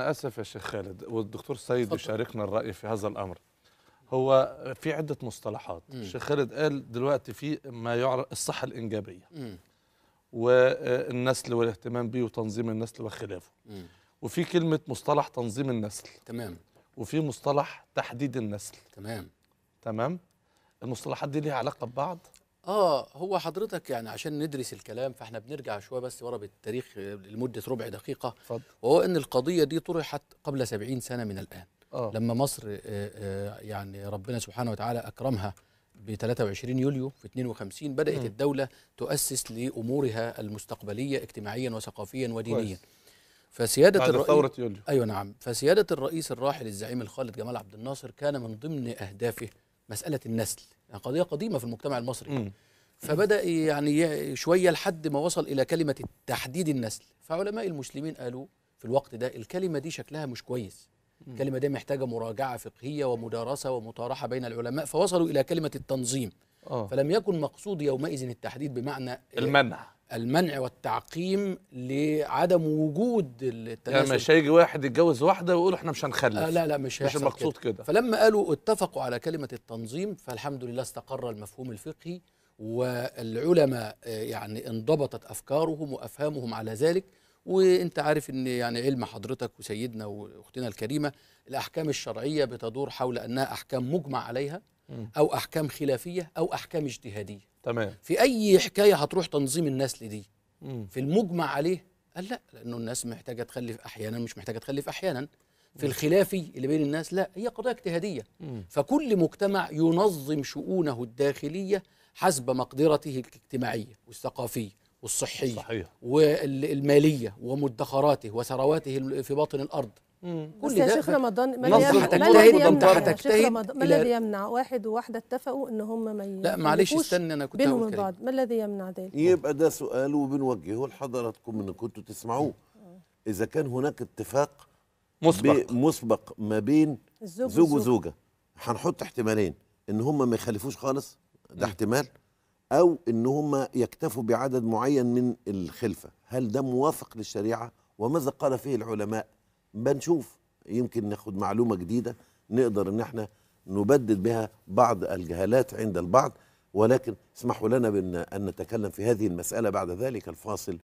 أنا أسف يا شيخ خالد والدكتور سيد يشاركنا الرأي في هذا الأمر هو في عدة مصطلحات الشيخ خالد قال دلوقتي في ما يعرف الصحة الإنجابية م. والنسل والاهتمام به وتنظيم النسل وخلافه م. وفي كلمة مصطلح تنظيم النسل تمام وفي مصطلح تحديد النسل تمام تمام المصطلحات دي ليها علاقة ببعض اه هو حضرتك يعني عشان ندرس الكلام فاحنا بنرجع شويه بس ورا بالتاريخ لمده ربع دقيقه فضل. وهو ان القضيه دي طرحت قبل 70 سنه من الان أوه. لما مصر آآ آه، آآ آه، يعني ربنا سبحانه وتعالى اكرمها ب 23 يوليو في 52 بدات م. الدوله تؤسس لامورها المستقبليه اجتماعيا وثقافيا ودينيا فسياده فسياده الرئيس ثوره يوليو ايوه نعم فسياده الرئيس الراحل الزعيم الخالد جمال عبد الناصر كان من ضمن اهدافه مساله النسل يعني قضيه قديمه في المجتمع المصري م. فبدا يعني شويه لحد ما وصل الى كلمه تحديد النسل فعلماء المسلمين قالوا في الوقت ده الكلمه دي شكلها مش كويس الكلمه دي محتاجه مراجعه فقهيه ومدارسه ومطارحه بين العلماء فوصلوا الى كلمه التنظيم أوه. فلم يكن مقصود يومئذ التحديد بمعنى المنع المنع والتعقيم لعدم وجود التناسل يعني مش هيجي واحد يتجوز واحده ويقول احنا مش هنخلف آه لا لا مش مش المقصود كده. كده فلما قالوا اتفقوا على كلمه التنظيم فالحمد لله استقر المفهوم الفقهي والعلماء آه، يعني انضبطت افكارهم وافهامهم على ذلك وانت عارف ان يعني علم حضرتك وسيدنا واختنا الكريمه الاحكام الشرعيه بتدور حول انها احكام مجمع عليها او احكام خلافيه او احكام اجتهاديه تمام في اي حكايه هتروح تنظيم النسل دي في المجمع عليه قال لا لانه الناس محتاجه تخلف احيانا مش محتاجه تخلف احيانا في الخلافي اللي بين الناس لا هي قضايا اجتهادية فكل مجتمع ينظم شؤونه الداخلية حسب مقدرته الاجتماعية والثقافية والصحية صحيح. والمالية ومدخراته وثرواته في باطن الأرض كل بس يا شيخ رمضان ما الذي يمنع ما الذي يمنع واحد وواحده اتفقوا ان هم ما لا معلش استنى انا كنت بينهم بعض ما الذي يمنع ذلك يبقى ده سؤال وبنوجهه لحضراتكم ان كنتوا تسمعوه آه. اذا كان هناك اتفاق مسبق مسبق ما بين الزوج زوج وزوجه هنحط احتمالين ان هم ما يخلفوش خالص ده احتمال او ان هم يكتفوا بعدد معين من الخلفه هل ده موافق للشريعه وماذا قال فيه العلماء بنشوف يمكن ناخد معلومه جديده نقدر ان احنا نبدد بها بعض الجهالات عند البعض ولكن اسمحوا لنا بان ان نتكلم في هذه المساله بعد ذلك الفاصل